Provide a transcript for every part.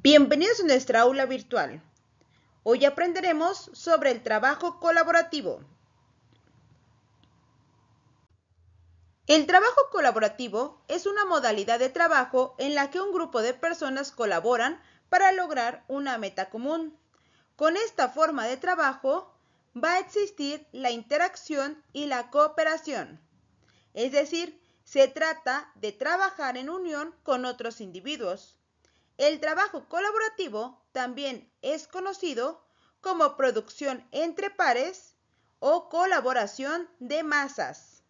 Bienvenidos a nuestra aula virtual. Hoy aprenderemos sobre el trabajo colaborativo. El trabajo colaborativo es una modalidad de trabajo en la que un grupo de personas colaboran para lograr una meta común. Con esta forma de trabajo va a existir la interacción y la cooperación. Es decir, se trata de trabajar en unión con otros individuos el trabajo colaborativo también es conocido como producción entre pares o colaboración de masas.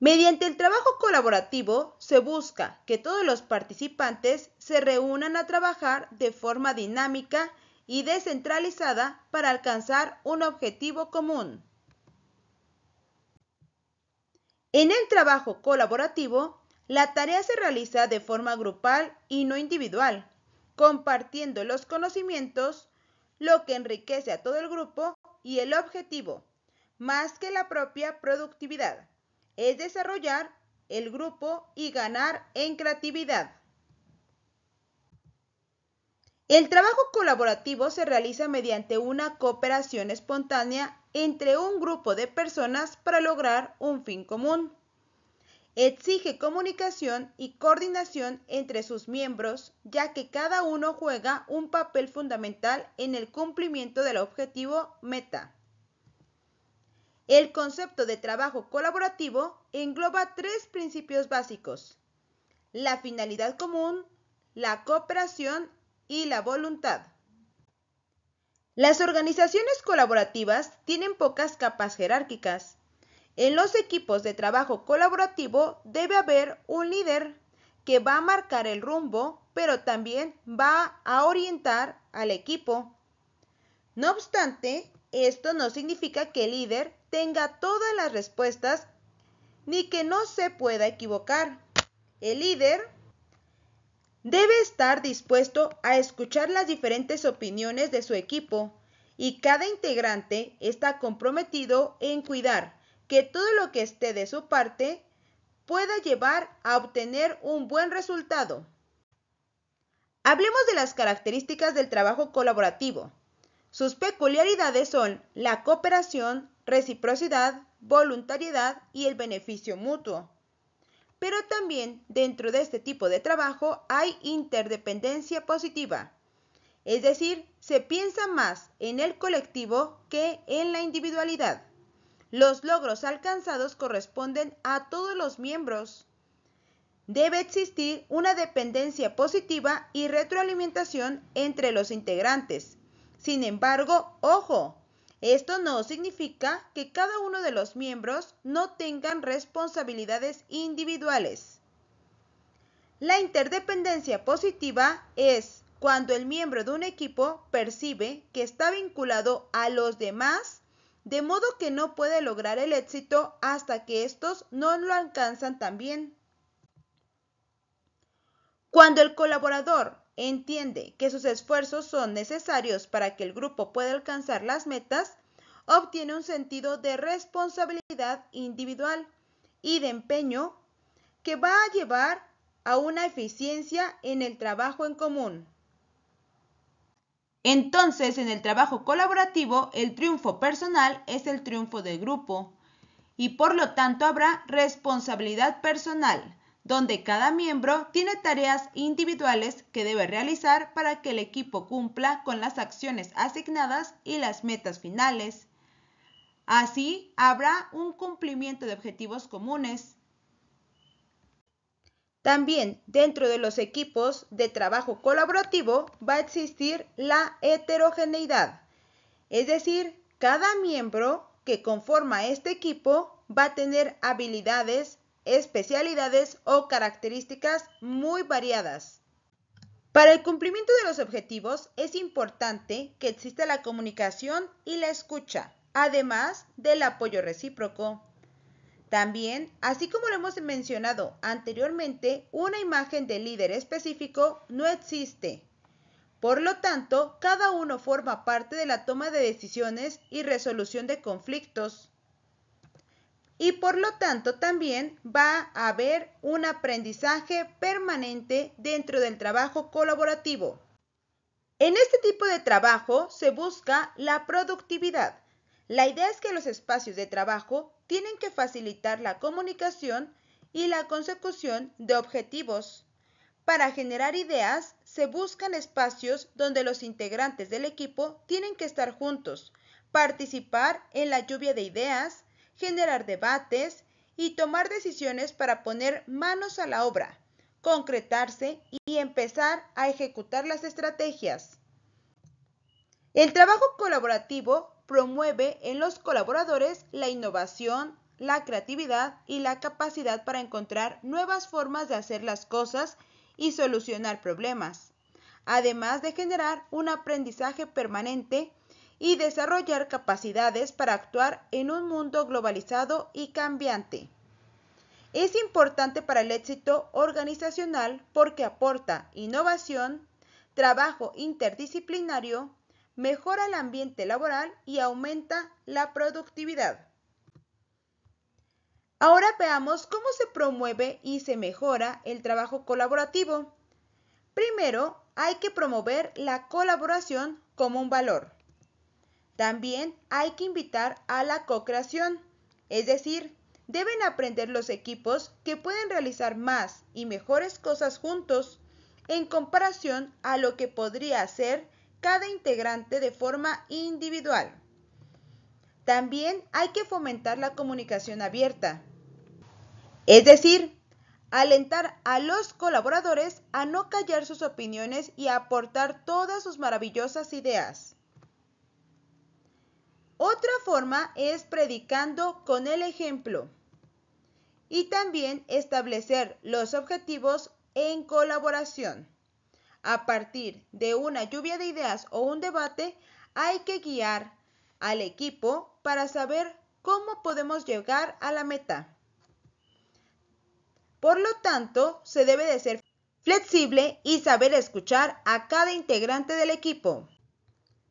Mediante el trabajo colaborativo se busca que todos los participantes se reúnan a trabajar de forma dinámica y descentralizada para alcanzar un objetivo común. En el trabajo colaborativo la tarea se realiza de forma grupal y no individual, compartiendo los conocimientos, lo que enriquece a todo el grupo y el objetivo, más que la propia productividad, es desarrollar el grupo y ganar en creatividad. El trabajo colaborativo se realiza mediante una cooperación espontánea entre un grupo de personas para lograr un fin común exige comunicación y coordinación entre sus miembros, ya que cada uno juega un papel fundamental en el cumplimiento del objetivo meta. El concepto de trabajo colaborativo engloba tres principios básicos, la finalidad común, la cooperación y la voluntad. Las organizaciones colaborativas tienen pocas capas jerárquicas en los equipos de trabajo colaborativo debe haber un líder que va a marcar el rumbo, pero también va a orientar al equipo. No obstante, esto no significa que el líder tenga todas las respuestas ni que no se pueda equivocar. El líder debe estar dispuesto a escuchar las diferentes opiniones de su equipo y cada integrante está comprometido en cuidar que todo lo que esté de su parte pueda llevar a obtener un buen resultado. Hablemos de las características del trabajo colaborativo. Sus peculiaridades son la cooperación, reciprocidad, voluntariedad y el beneficio mutuo. Pero también dentro de este tipo de trabajo hay interdependencia positiva, es decir, se piensa más en el colectivo que en la individualidad. Los logros alcanzados corresponden a todos los miembros. Debe existir una dependencia positiva y retroalimentación entre los integrantes. Sin embargo, ojo, esto no significa que cada uno de los miembros no tengan responsabilidades individuales. La interdependencia positiva es cuando el miembro de un equipo percibe que está vinculado a los demás de modo que no puede lograr el éxito hasta que estos no lo alcanzan también. Cuando el colaborador entiende que sus esfuerzos son necesarios para que el grupo pueda alcanzar las metas, obtiene un sentido de responsabilidad individual y de empeño que va a llevar a una eficiencia en el trabajo en común. Entonces, en el trabajo colaborativo, el triunfo personal es el triunfo del grupo y por lo tanto habrá responsabilidad personal, donde cada miembro tiene tareas individuales que debe realizar para que el equipo cumpla con las acciones asignadas y las metas finales. Así, habrá un cumplimiento de objetivos comunes. También dentro de los equipos de trabajo colaborativo va a existir la heterogeneidad, es decir, cada miembro que conforma este equipo va a tener habilidades, especialidades o características muy variadas. Para el cumplimiento de los objetivos es importante que exista la comunicación y la escucha, además del apoyo recíproco. También, así como lo hemos mencionado anteriormente, una imagen de líder específico no existe. Por lo tanto, cada uno forma parte de la toma de decisiones y resolución de conflictos. Y por lo tanto también va a haber un aprendizaje permanente dentro del trabajo colaborativo. En este tipo de trabajo se busca la productividad. La idea es que los espacios de trabajo tienen que facilitar la comunicación y la consecución de objetivos. Para generar ideas, se buscan espacios donde los integrantes del equipo tienen que estar juntos, participar en la lluvia de ideas, generar debates y tomar decisiones para poner manos a la obra, concretarse y empezar a ejecutar las estrategias. El trabajo colaborativo promueve en los colaboradores la innovación, la creatividad y la capacidad para encontrar nuevas formas de hacer las cosas y solucionar problemas, además de generar un aprendizaje permanente y desarrollar capacidades para actuar en un mundo globalizado y cambiante. Es importante para el éxito organizacional porque aporta innovación, trabajo interdisciplinario, mejora el ambiente laboral y aumenta la productividad. Ahora veamos cómo se promueve y se mejora el trabajo colaborativo. Primero, hay que promover la colaboración como un valor. También hay que invitar a la co-creación, es decir, deben aprender los equipos que pueden realizar más y mejores cosas juntos en comparación a lo que podría hacer cada integrante de forma individual. También hay que fomentar la comunicación abierta, es decir, alentar a los colaboradores a no callar sus opiniones y aportar todas sus maravillosas ideas. Otra forma es predicando con el ejemplo y también establecer los objetivos en colaboración a partir de una lluvia de ideas o un debate, hay que guiar al equipo para saber cómo podemos llegar a la meta. Por lo tanto, se debe de ser flexible y saber escuchar a cada integrante del equipo.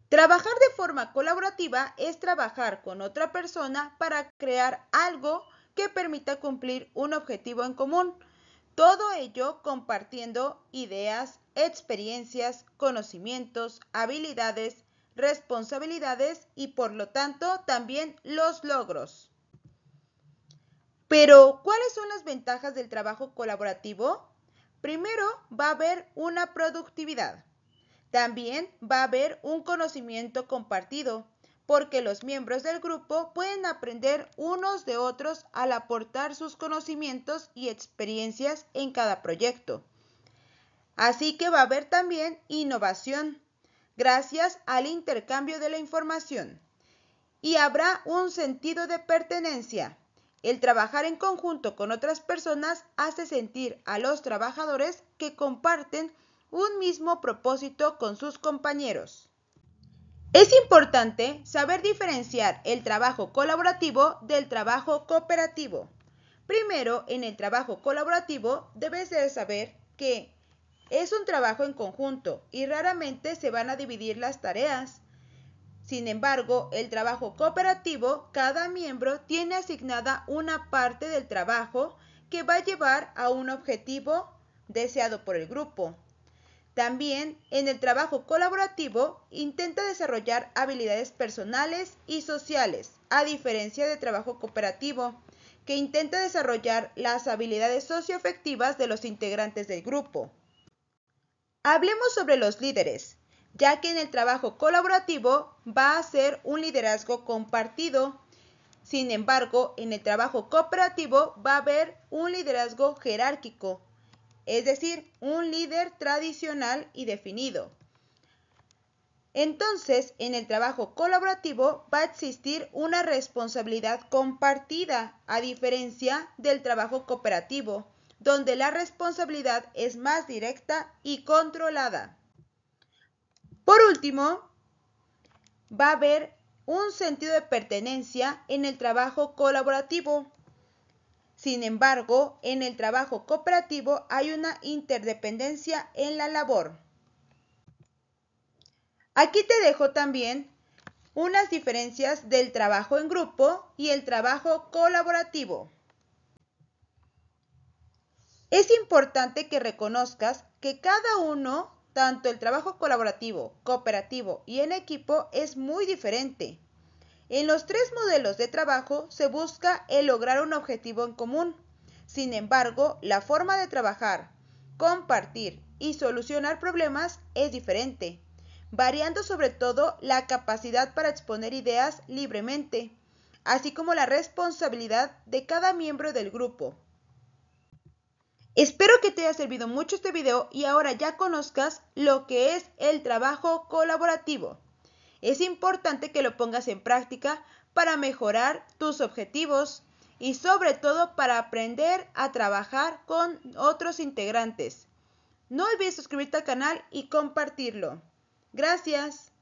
Trabajar de forma colaborativa es trabajar con otra persona para crear algo que permita cumplir un objetivo en común. Todo ello compartiendo ideas, experiencias, conocimientos, habilidades, responsabilidades y por lo tanto también los logros. Pero, ¿cuáles son las ventajas del trabajo colaborativo? Primero, va a haber una productividad. También va a haber un conocimiento compartido, porque los miembros del grupo pueden aprender unos de otros al aportar sus conocimientos y experiencias en cada proyecto. Así que va a haber también innovación gracias al intercambio de la información. Y habrá un sentido de pertenencia. El trabajar en conjunto con otras personas hace sentir a los trabajadores que comparten un mismo propósito con sus compañeros. Es importante saber diferenciar el trabajo colaborativo del trabajo cooperativo. Primero, en el trabajo colaborativo debes de saber que es un trabajo en conjunto y raramente se van a dividir las tareas. Sin embargo, el trabajo cooperativo, cada miembro tiene asignada una parte del trabajo que va a llevar a un objetivo deseado por el grupo. También en el trabajo colaborativo intenta desarrollar habilidades personales y sociales, a diferencia del trabajo cooperativo, que intenta desarrollar las habilidades socioafectivas de los integrantes del grupo. Hablemos sobre los líderes, ya que en el trabajo colaborativo va a ser un liderazgo compartido. Sin embargo, en el trabajo cooperativo va a haber un liderazgo jerárquico, es decir, un líder tradicional y definido. Entonces, en el trabajo colaborativo va a existir una responsabilidad compartida, a diferencia del trabajo cooperativo, donde la responsabilidad es más directa y controlada. Por último, va a haber un sentido de pertenencia en el trabajo colaborativo, sin embargo, en el trabajo cooperativo hay una interdependencia en la labor. Aquí te dejo también unas diferencias del trabajo en grupo y el trabajo colaborativo. Es importante que reconozcas que cada uno, tanto el trabajo colaborativo, cooperativo y en equipo, es muy diferente. En los tres modelos de trabajo se busca el lograr un objetivo en común. Sin embargo, la forma de trabajar, compartir y solucionar problemas es diferente, variando sobre todo la capacidad para exponer ideas libremente, así como la responsabilidad de cada miembro del grupo. Espero que te haya servido mucho este video y ahora ya conozcas lo que es el trabajo colaborativo. Es importante que lo pongas en práctica para mejorar tus objetivos y sobre todo para aprender a trabajar con otros integrantes. No olvides suscribirte al canal y compartirlo. Gracias.